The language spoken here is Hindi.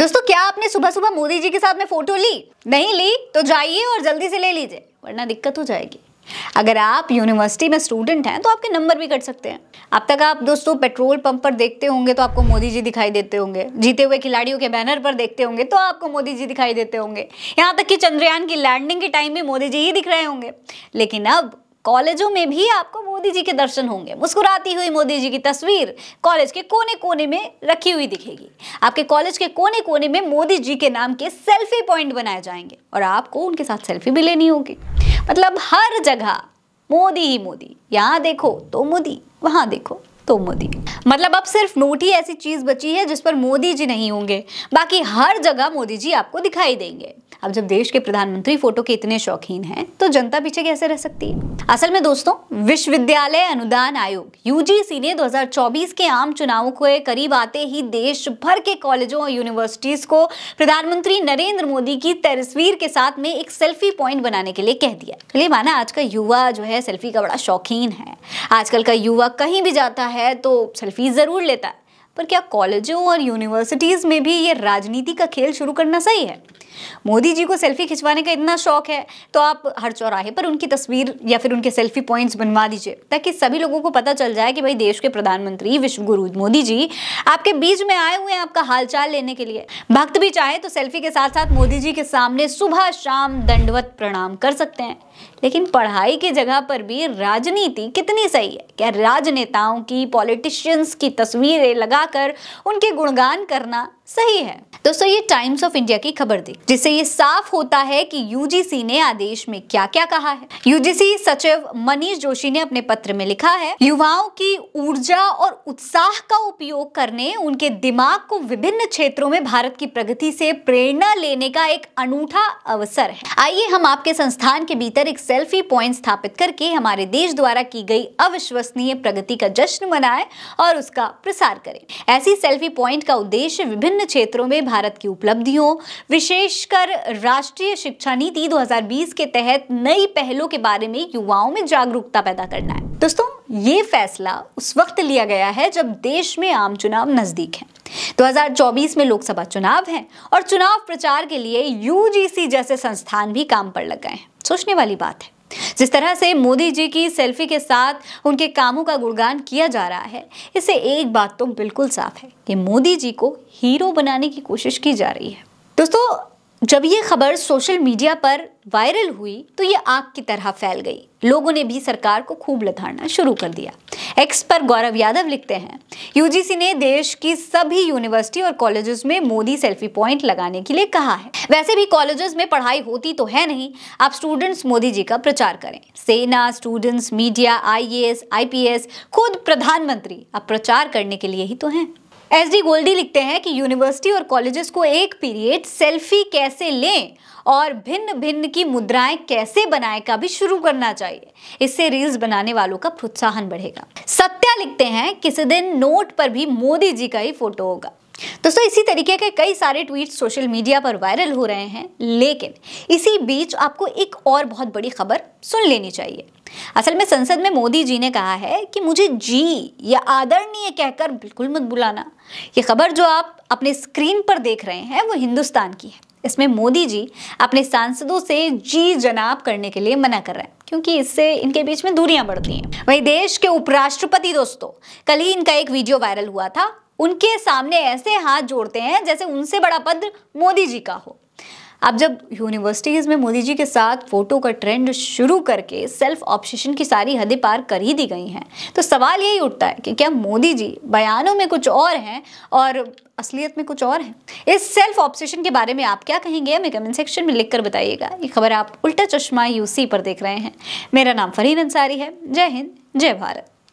दोस्तों क्या आपने सुबह सुबह मोदी जी के साथ में फोटो ली नहीं ली तो जाइए और जल्दी से ले लीजिए वरना दिक्कत हो जाएगी अगर आप यूनिवर्सिटी में स्टूडेंट हैं तो आपके नंबर भी कट सकते हैं अब तक आप दोस्तों पेट्रोल पंप पर देखते होंगे तो आपको मोदी जी दिखाई देते होंगे जीते हुए खिलाड़ियों के बैनर पर देखते होंगे तो आपको मोदी जी दिखाई देते होंगे यहाँ तक कि चंद्रयान की लैंडिंग के टाइम भी मोदी जी ही दिख रहे होंगे लेकिन अब कॉलेजों में भी आपको मोदी जी के दर्शन होंगे मुस्कुराती हुई मोदी जी की तस्वीर कॉलेज के कोने कोने में रखी हुई दिखेगी आपके कॉलेज के कोने कोने में मोदी जी के नाम के सेल्फी पॉइंट बनाए जाएंगे और आपको उनके साथ सेल्फी भी लेनी होगी मतलब हर जगह मोदी ही मोदी यहाँ देखो तो मोदी वहाँ देखो तो मोदी मतलब अब सिर्फ नोट ही ऐसी चीज बची है जिस पर मोदी जी नहीं होंगे बाकी हर जगह मोदी जी आपको दिखाई देंगे अब जब देश के प्रधानमंत्री फोटो के इतने शौकीन हैं तो जनता पीछे कैसे रह सकती है असल में दोस्तों विश्वविद्यालय अनुदान आयोग यूजीसी ने 2024 के आम चुनावों के करीब आते ही देश भर के कॉलेजों और यूनिवर्सिटीज को प्रधानमंत्री नरेंद्र मोदी की तस्वीर के साथ में एक सेल्फी पॉइंट बनाने के लिए कह दिया माना आज का युवा जो है सेल्फी का बड़ा शौकीन है आजकल का युवा कहीं भी जाता है है तो सेल्फीज ज़रूर लेता है पर क्या कॉलेजों और यूनिवर्सिटीज़ में भी ये राजनीति का खेल शुरू करना सही है मोदी जी को सेल्फी खिंचवाने का इतना शौक है तो आप हर चौराहे पर उनकी तस्वीर या फिर उनके सेल्फी पॉइंट्स बनवा दीजिए ताकि सभी लोगों को पता चल जाए कि भाई देश के प्रधानमंत्री विश्व गुरु मोदी जी आपके बीच में आए हुए हैं आपका हालचाल लेने के लिए भक्त भी चाहे तो सेल्फी के साथ साथ मोदी जी के सामने सुबह शाम दंडवत प्रणाम कर सकते हैं लेकिन पढ़ाई की जगह पर भी राजनीति कितनी सही है क्या राजनेताओं की पॉलिटिशियंस की तस्वीरें लगाकर उनके गुणगान करना सही है दोस्तों ये टाइम्स ऑफ इंडिया की खबर थी जिससे ये साफ होता है कि यूजीसी ने आदेश में क्या क्या कहा है यूजीसी सचिव मनीष जोशी ने अपने पत्र में लिखा है युवाओं की ऊर्जा और उत्साह का उपयोग करने उनके दिमाग को विभिन्न क्षेत्रों में भारत की प्रगति से प्रेरणा लेने का एक अनूठा अवसर है आइए हम आपके संस्थान के भीतर एक सेल्फी पॉइंट स्थापित करके हमारे देश द्वारा की गई अविश्वसनीय प्रगति का जश्न मनाए और उसका प्रसार करें ऐसी सेल्फी पॉइंट का उद्देश्य विभिन्न विभिन्न क्षेत्रों में भारत की उपलब्धियों विशेषकर राष्ट्रीय शिक्षा नीति 2020 के तहत नई पहलों के बारे में युवाओं में जागरूकता पैदा करना है दोस्तों ये फैसला उस वक्त लिया गया है जब देश में आम चुनाव नजदीक है 2024 में लोकसभा चुनाव है और चुनाव प्रचार के लिए यूजीसी जैसे संस्थान भी काम पर लग गए हैं सोचने वाली बात है जिस तरह से मोदी जी की सेल्फी के साथ उनके कामों का गुणगान किया जा रहा है इससे एक बात तो बिल्कुल साफ है कि मोदी जी को हीरो बनाने की कोशिश की जा रही है दोस्तों जब ये खबर सोशल मीडिया पर वायरल हुई तो ये आग की तरह फैल गई लोगों ने भी सरकार को खूब लथाड़ना शुरू कर दिया एक्स पर गौरव यादव लिखते हैं यूजीसी ने देश की सभी यूनिवर्सिटी और कॉलेजेस में मोदी सेल्फी पॉइंट लगाने के लिए कहा है वैसे भी कॉलेजेस में पढ़ाई होती तो है नहीं आप स्टूडेंट्स मोदी जी का प्रचार करें सेना स्टूडेंट्स मीडिया आई ए खुद प्रधानमंत्री अब प्रचार करने के लिए ही तो हैं एस डी गोल्डी लिखते हैं कि यूनिवर्सिटी और कॉलेजेस को एक पीरियड सेल्फी कैसे लें और भिन्न भिन्न की मुद्राएं कैसे बनाएं का भी शुरू करना चाहिए इससे रील्स बनाने वालों का प्रोत्साहन बढ़ेगा सत्या लिखते हैं किसी दिन नोट पर भी मोदी जी का ही फोटो होगा दोस्तों इसी तरीके के कई सारे ट्वीट सोशल मीडिया पर वायरल हो रहे हैं लेकिन इसी बीच आपको एक और बहुत बड़ी खबर सुन लेनी चाहिए असल में संसद में मोदी जी ने कहा है कि मुझे जी या आदरणीय कहकर बिल्कुल मत बुलाना ये खबर जो आप अपने स्क्रीन पर देख रहे हैं वो हिंदुस्तान की है इसमें मोदी जी अपने सांसदों से जी जनाब करने के लिए मना कर रहे हैं क्योंकि इससे इनके बीच में दूरियां बढ़ती हैं वही देश के उपराष्ट्रपति दोस्तों कल ही इनका एक वीडियो वायरल हुआ था उनके सामने ऐसे हाथ जोड़ते हैं जैसे उनसे बड़ा पद मोदी जी का हो अब जब यूनिवर्सिटीज़ में मोदी जी के साथ फ़ोटो का ट्रेंड शुरू करके सेल्फ ऑप्शिशन की सारी हदें पार कर ही दी गई हैं तो सवाल यही उठता है कि क्या मोदी जी बयानों में कुछ और हैं और असलियत में कुछ और हैं इस सेल्फ ऑप्शिशन के बारे में आप क्या कहेंगे हमें कमेंट सेक्शन में लिखकर बताइएगा ये खबर आप उल्टा चश्मा यूसी पर देख रहे हैं मेरा नाम फरीन अंसारी है जय हिंद जय भारत